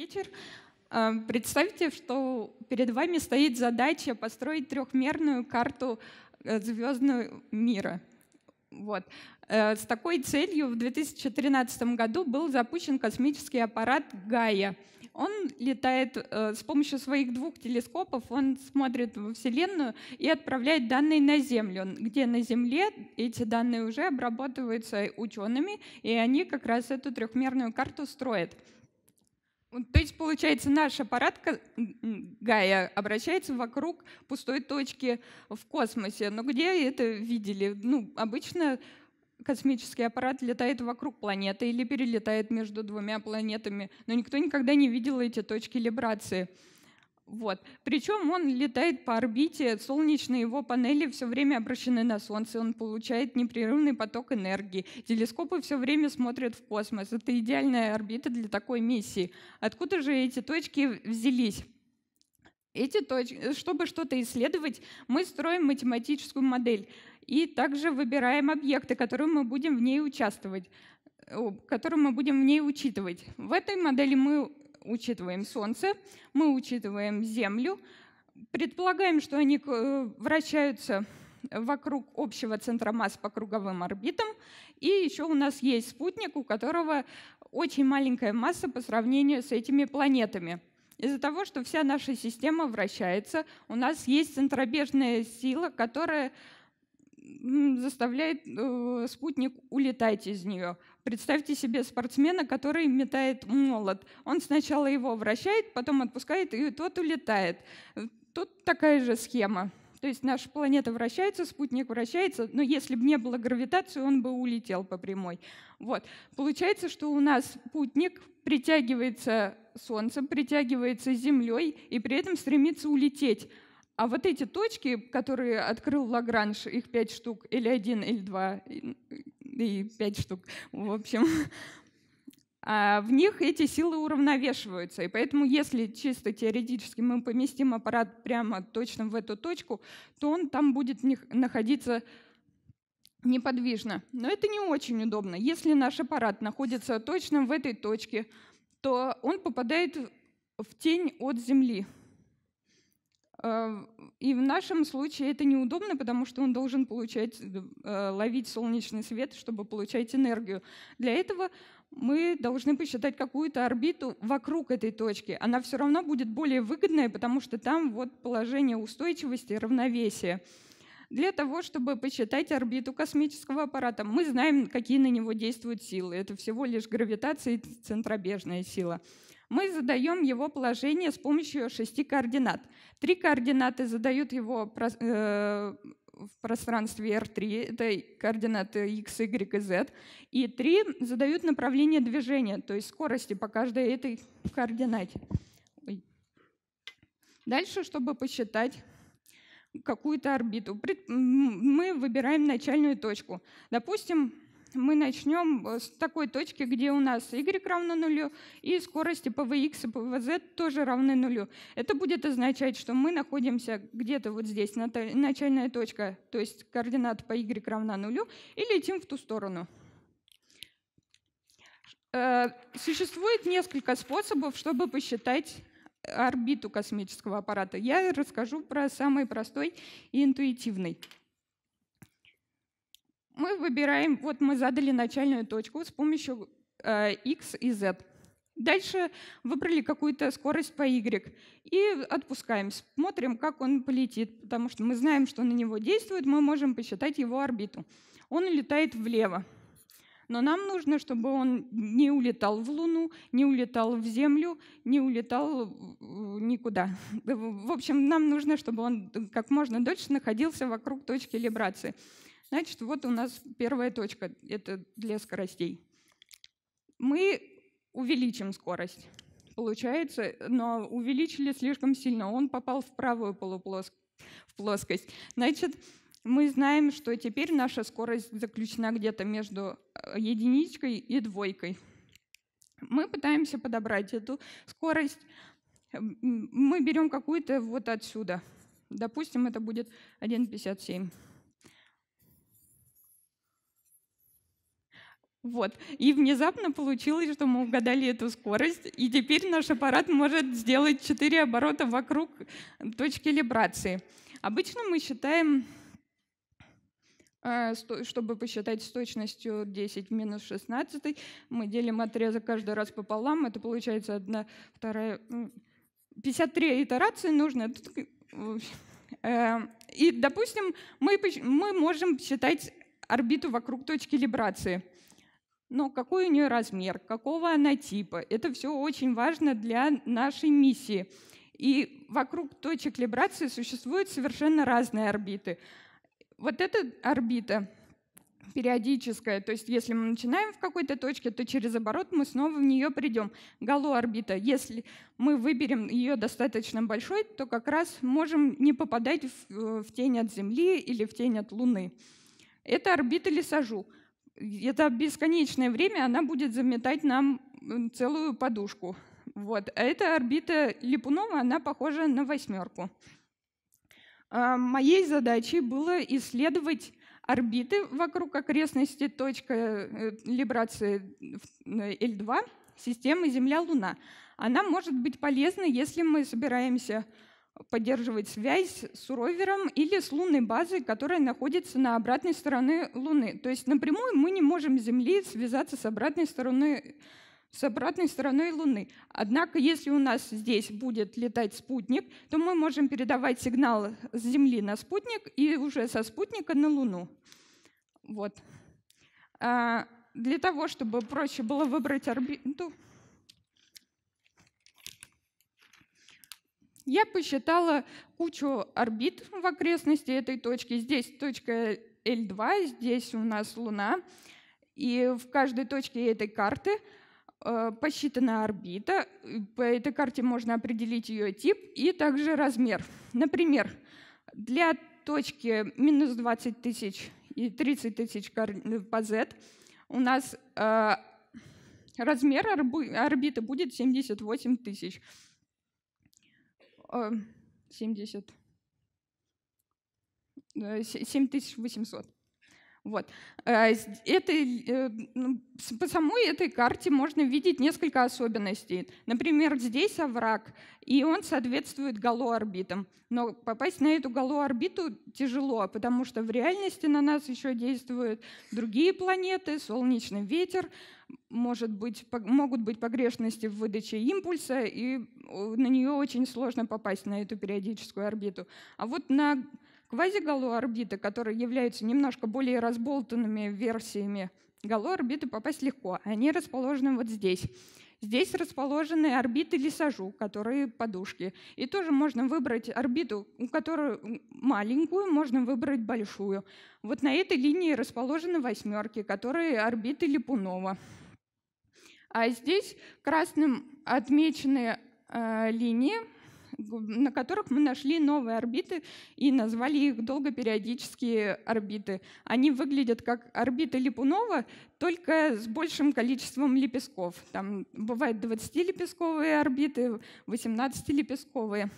вечер. А, представьте, что перед вами стоит задача построить трехмерную карту э, звездного мира. Вот. Э, с такой целью в 2013 году был запущен космический аппарат «Гая». Он летает э, с помощью своих двух телескопов, он смотрит во Вселенную и отправляет данные на Землю, где на Земле эти данные уже обрабатываются учеными, и они как раз эту трехмерную карту строят. То есть, получается, наш аппарат Гая обращается вокруг пустой точки в космосе. Но где это видели? Ну, обычно космический аппарат летает вокруг планеты или перелетает между двумя планетами, но никто никогда не видел эти точки либрации. Вот. Причем он летает по орбите, солнечные его панели все время обращены на Солнце, он получает непрерывный поток энергии. Телескопы все время смотрят в космос. Это идеальная орбита для такой миссии. Откуда же эти точки взялись? Эти точки, чтобы что-то исследовать, мы строим математическую модель и также выбираем объекты, которые мы будем в ней участвовать, э, которые мы будем в ней учитывать. В этой модели мы учитываем Солнце, мы учитываем Землю, предполагаем, что они э, вращаются вокруг общего центра масс по круговым орбитам. И еще у нас есть спутник, у которого очень маленькая масса по сравнению с этими планетами. Из-за того, что вся наша система вращается, у нас есть центробежная сила, которая заставляет э, спутник улетать из нее. Представьте себе спортсмена, который метает молот. Он сначала его вращает, потом отпускает, и тот улетает. Тут такая же схема. То есть наша планета вращается, спутник вращается, но если бы не было гравитации, он бы улетел по прямой. Вот. Получается, что у нас спутник притягивается Солнцем, притягивается Землей и при этом стремится улететь. А вот эти точки, которые открыл Лагранж, их пять штук, или один, или два, да и пять штук, в общем. А в них эти силы уравновешиваются. И поэтому, если чисто теоретически мы поместим аппарат прямо точно в эту точку, то он там будет находиться неподвижно. Но это не очень удобно. Если наш аппарат находится точно в этой точке, то он попадает в тень от Земли. Э, и в нашем случае это неудобно, потому что он должен получать, э, ловить солнечный свет, чтобы получать энергию. Для этого мы должны посчитать какую-то орбиту вокруг этой точки. Она все равно будет более выгодная, потому что там вот положение устойчивости и равновесия. Для того, чтобы посчитать орбиту космического аппарата, мы знаем, какие на него действуют силы. Это всего лишь гравитация и центробежная сила мы задаем его положение с помощью шести координат. Три координаты задают его э, в пространстве R3, это координаты x, y и z, и три задают направление движения, то есть скорости по каждой этой координате. Дальше, чтобы посчитать какую-то орбиту, мы выбираем начальную точку. Допустим, мы начнем э, с такой точки, где у нас y равно нулю, и скорости pvx и pvz тоже равны нулю. Это будет означать, что мы находимся где-то вот здесь, начальная точка, то есть координата по y равна нулю, и летим в ту сторону. Э, существует несколько способов, чтобы посчитать орбиту космического аппарата. Я расскажу про самый простой и интуитивный мы выбираем, вот мы задали начальную точку с помощью э, x и z. Дальше выбрали какую-то скорость по y и отпускаем, смотрим, как он полетит, потому что мы знаем, что на него действует, мы можем посчитать его орбиту. Он улетает влево, но нам нужно, чтобы он не улетал в Луну, не улетал в Землю, не улетал э, никуда. В общем, нам нужно, чтобы он как можно дольше находился вокруг точки либрации. Значит, вот у нас первая точка, это для скоростей. Мы увеличим скорость, получается, но увеличили слишком сильно. Он попал в правую полуплоскость, плоскость. Значит, мы знаем, что теперь наша скорость заключена где-то между э, единичкой и двойкой. Мы пытаемся подобрать эту скорость. Мы берем какую-то вот отсюда. Допустим, это будет 1,57. Вот. И внезапно получилось, что мы угадали эту скорость, и теперь наш аппарат может сделать 4 оборота вокруг точки либрации. Обычно мы считаем, э, чтобы посчитать с точностью 10 минус 16, мы делим отрезок каждый раз пополам, это получается 1, 2, 53 итерации нужно. Э, и, допустим, мы, мы можем считать орбиту вокруг точки либрации но какой у нее размер, какого она типа. Это все очень важно для нашей миссии. И вокруг точек либрации существуют совершенно разные орбиты. Вот эта орбита периодическая, то есть если мы начинаем в какой-то точке, то через оборот мы снова в нее придем. Гало орбита. если мы выберем ее достаточно большой, то как раз можем не попадать в, э, в тень от Земли или в тень от Луны. Это орбита лесажу это бесконечное время она будет заметать нам целую подушку. Вот. А эта орбита Липунова, она похожа на восьмерку. А, моей задачей было исследовать орбиты вокруг окрестности точка э, либрации L2 системы Земля-Луна. Она может быть полезна, если мы собираемся поддерживать связь с ровером или с лунной базой, которая находится на обратной стороне Луны. То есть напрямую мы не можем с Земли связаться с обратной стороной с обратной стороной Луны. Однако, если у нас здесь будет летать спутник, то мы можем передавать сигнал с Земли на спутник и уже со спутника на Луну. Вот. А, для того, чтобы проще было выбрать орбиту, Я посчитала кучу орбит в окрестности этой точки. Здесь точка L2, здесь у нас Луна. И в каждой точке этой карты э, посчитана орбита. По этой карте можно определить ее тип и также размер. Например, для точки минус 20 тысяч и 30 тысяч по Z у нас э, размер орбиты будет 78 тысяч. 70. Эм, 7800. Вот. А Это, э, ну, по самой этой карте можно видеть несколько особенностей. Например, здесь овраг, и он соответствует галоорбитам. Но попасть на эту галоорбиту тяжело, потому что в реальности на нас еще действуют другие планеты, солнечный ветер, может быть, могут быть погрешности в выдаче импульса, и э, на нее очень сложно попасть, на эту периодическую орбиту. А вот на Квазигалоорбиты, которые являются немножко более разболтанными версиями галоорбиты, попасть легко. А они расположены вот здесь. Здесь расположены орбиты лесажу, которые подушки. И тоже можно выбрать орбиту, у которой маленькую, можно выбрать большую. Вот на этой линии расположены восьмерки, которые орбиты Липунова. А здесь красным отмечены э, линии, на которых мы нашли новые орбиты и назвали их долгопериодические орбиты. Они выглядят как орбиты Липунова, только с большим количеством лепестков. Там бывают 20-лепестковые орбиты, 18-лепестковые.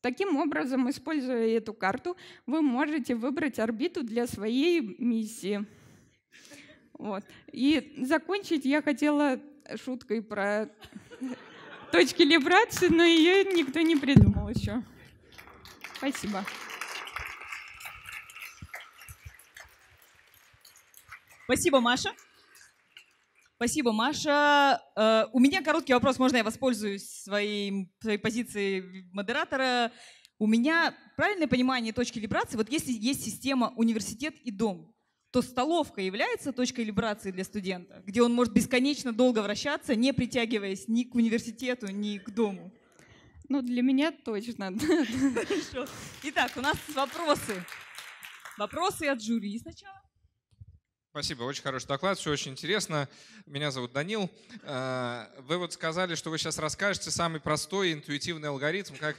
Таким образом, используя эту карту, вы можете выбрать орбиту для своей миссии. Вот. И закончить я хотела шуткой про точки либрации, но ну, ее никто не придумал еще. Спасибо. Спасибо, Маша. Спасибо, Маша. Э, у меня короткий вопрос, можно я воспользуюсь своей, своей позицией модератора. У меня правильное понимание точки либрации, вот если есть система университет и дом, то столовка является точкой либерации для студента, где он может бесконечно долго вращаться, не притягиваясь ни к университету, ни к дому. Ну, для меня точно. Хорошо. Итак, у нас вопросы. Вопросы от жюри сначала. Спасибо, очень хороший доклад, все очень интересно. Меня зовут Данил. Э, вы вот сказали, что вы сейчас расскажете самый простой интуитивный алгоритм, как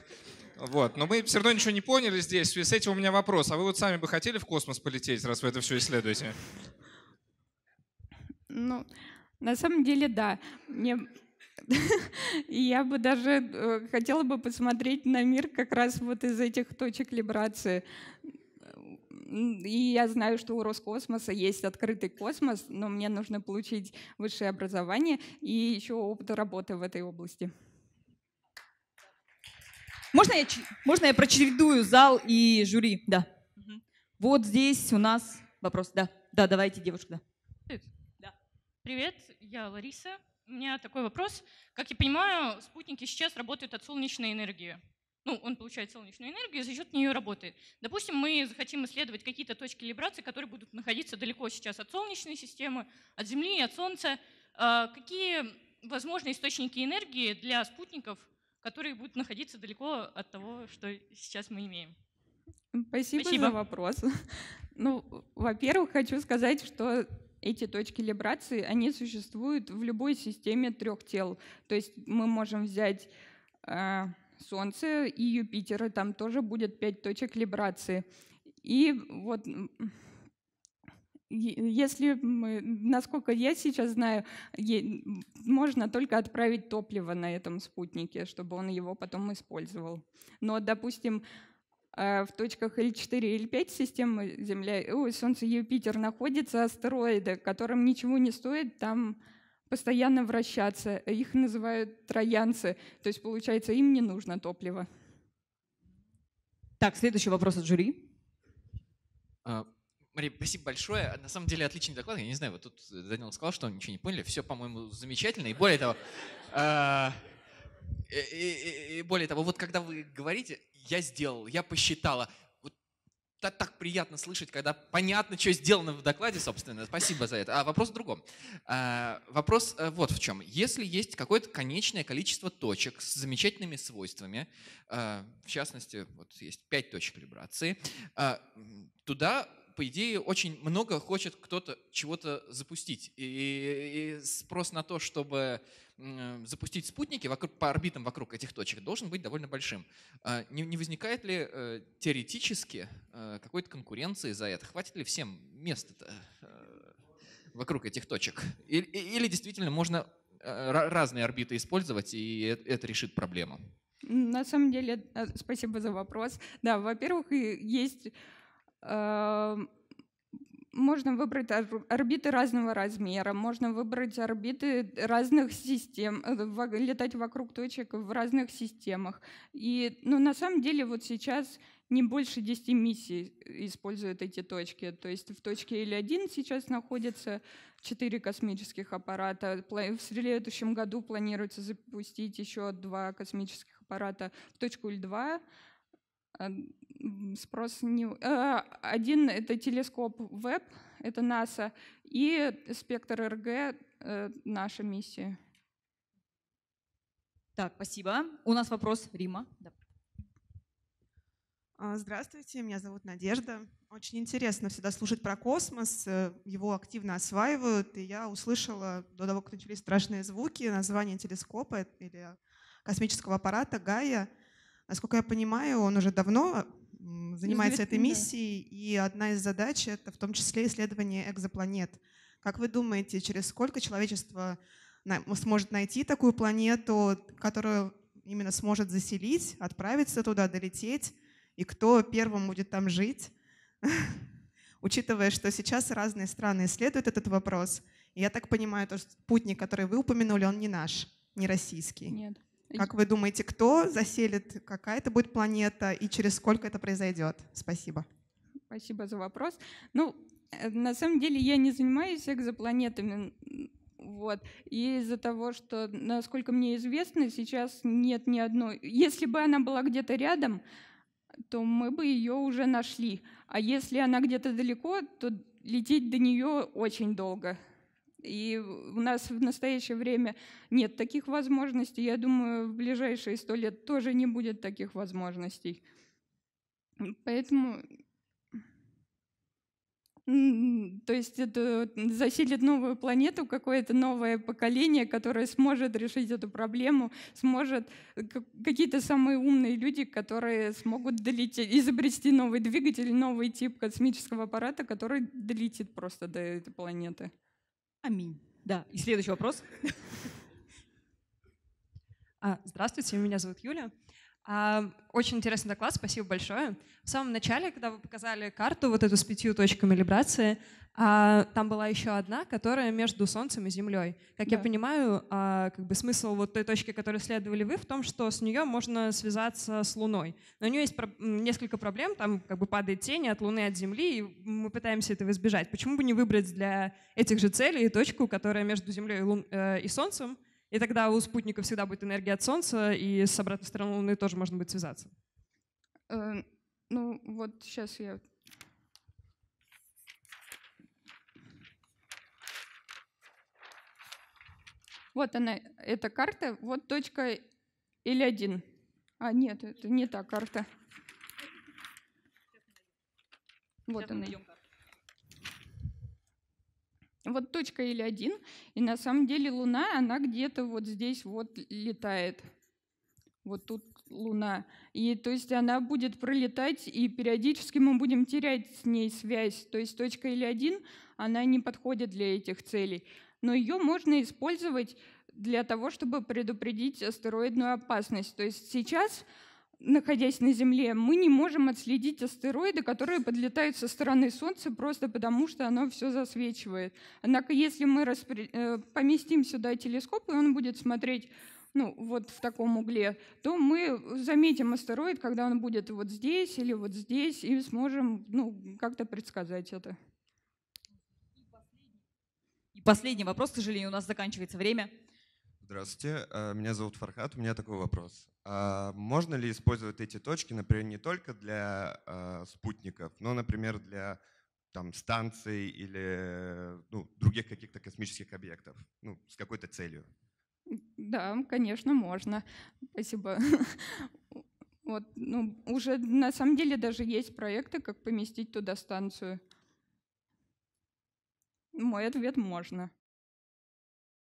вот. Но мы все равно ничего не поняли здесь. В связи с этим у меня вопрос. А вы вот сами бы хотели в космос полететь, раз вы это все исследуете? Ну, на самом деле, да. Мне... Я бы даже э, хотела бы посмотреть на мир как раз вот из этих точек либрации. И я знаю, что у Роскосмоса есть открытый космос, но мне нужно получить высшее образование и еще опыт работы в этой области. Можно я, можно я прочередую зал и жюри? Да. Угу. Вот здесь у нас вопрос. Да, да давайте, девушка. Да. Привет, Да. Привет, я Лариса. У меня такой вопрос. Как я понимаю, спутники сейчас работают от солнечной энергии. Ну, он получает солнечную энергию и за счет нее работает. Допустим, мы захотим исследовать какие-то точки либрации, которые будут находиться далеко сейчас от Солнечной системы, от Земли, от Солнца. А какие возможные источники энергии для спутников – которые будут находиться далеко от того, что сейчас мы имеем. Спасибо, Спасибо. за вопрос. Ну, во-первых, хочу сказать, что эти точки либрации, они существуют в любой системе трех тел. То есть мы можем взять э, Солнце и Юпитер, и там тоже будет пять точек либрации. И вот если мы, насколько я сейчас знаю, можно только отправить топливо на этом спутнике, чтобы он его потом использовал. Но, допустим, э, в точках L4 и L5 системы Земля, э, ой, Солнце Юпитер находятся астероиды, которым ничего не стоит там постоянно вращаться. Их называют троянцы. То есть, получается, им не нужно топливо. Так, следующий вопрос от жюри. А, Мария, спасибо большое. На самом деле отличный доклад. Я не знаю, вот тут Данил сказал, что он ничего не поняли. Все, по-моему, замечательно. И более того, а, и, более того, вот когда вы говорите, я сделал, я посчитала. Вот так, приятно слышать, когда понятно, что сделано в докладе, собственно. Спасибо за это. А вопрос в другом. А, вопрос э, вот в чем. Если есть какое-то конечное количество точек с замечательными свойствами, а, в частности, вот есть пять точек вибрации, туда по идее, очень много хочет кто-то чего-то запустить. И, и спрос на то, чтобы запустить спутники вокруг, по орбитам вокруг этих точек должен быть довольно большим. А, не, не возникает ли э, теоретически э, какой-то конкуренции за это? Хватит ли всем места-то э, вокруг этих точек? Или, или действительно можно разные орбиты использовать, и это решит проблему? На самом деле, спасибо за вопрос. Да, во-первых, есть Э, можно выбрать орбиты разного размера, можно выбрать орбиты разных систем, э, летать вокруг точек в разных системах. И ну, на самом деле вот сейчас не больше 10 миссий э, используют эти точки. То есть в точке L1 сейчас находится 4 космических аппарата. В следующем году планируется запустить еще два космических аппарата в точку L2 спрос не... Э, один — это телескоп ВЭБ, это НАСА, и спектр РГ э, — наша миссия. Так, спасибо. У нас вопрос Рима. А, здравствуйте, меня зовут Надежда. Очень интересно всегда слушать про космос. Э, его активно осваивают, и я услышала до того, как начались страшные звуки, название телескопа или космического аппарата Гая. Насколько я понимаю, он уже давно занимается этой миссией, и одна из задач — это в том числе исследование экзопланет. Как вы думаете, через сколько человечество сможет найти такую планету, которую именно сможет заселить, отправиться туда, долететь, и кто первым будет там жить? Учитывая, что сейчас разные страны исследуют этот вопрос, я так понимаю, то, что путник, который вы упомянули, он не наш, не российский. Нет. Как вы думаете, кто заселит, какая это будет планета и через сколько это произойдет? Спасибо. Спасибо за вопрос. Ну, э, на самом деле я не занимаюсь экзопланетами, вот. И из-за того, что, насколько мне известно, сейчас нет ни одной. Если бы она была где-то рядом, то мы бы ее уже нашли. А если она где-то далеко, то лететь до нее очень долго. И у нас в настоящее время нет таких возможностей. Я думаю, в ближайшие сто лет тоже не будет таких возможностей. Поэтому то есть это заселит новую планету какое-то новое поколение, которое сможет решить эту проблему, сможет какие-то самые умные люди, которые смогут долететь, изобрести новый двигатель, новый тип космического аппарата, который долетит просто до этой планеты. Аминь. Да, и следующий вопрос. А Здравствуйте, меня зовут Юля. А, очень интересный доклад, спасибо большое. В самом начале, когда вы показали карту вот эту с пятью точками либрации, а, там была еще одна, которая между Солнцем и Землей. Как да. я понимаю, а, как бы смысл вот той точки, которую следовали вы, в том, что с нее можно связаться с Луной. Но у нее есть несколько проблем, там как бы падает тень от Луны, от Земли, и мы пытаемся этого избежать. Почему бы не выбрать для этих же целей точку, которая между Землей и э, Солнцем, и тогда у спутника всегда будет энергия от Солнца, и с обратной стороны Луны тоже можно будет связаться. Э, ну, вот сейчас я... Вот она, эта карта, вот точка L1. А, нет, это не та карта. Вот она. Вот точка или один, и на самом деле Луна, она где-то вот здесь вот летает. Вот тут Луна. И то есть она будет пролетать, и периодически мы будем терять с ней связь. То есть точка или один, она не подходит для этих целей. Но ее можно использовать для того, чтобы предупредить астероидную опасность. То есть сейчас находясь на Земле, мы не можем отследить астероиды, которые подлетают со стороны Солнца просто потому, что оно все засвечивает. Однако, если мы распри... Э, поместим сюда телескоп, и он будет смотреть ну, вот в таком угле, то мы заметим астероид, когда он будет вот здесь или вот здесь, и сможем ну, как-то предсказать это. И последний вопрос, к сожалению, у нас заканчивается время. Здравствуйте, э, меня зовут Фархат, у меня такой вопрос. А можно ли использовать эти точки, например, не только для э, спутников, но, например, для там, станций или ну, других каких-то космических объектов, ну, с какой-то целью? Да, конечно, можно. Спасибо. Вот, ну, уже на самом деле даже есть проекты, как поместить туда станцию. Мой ответ – можно.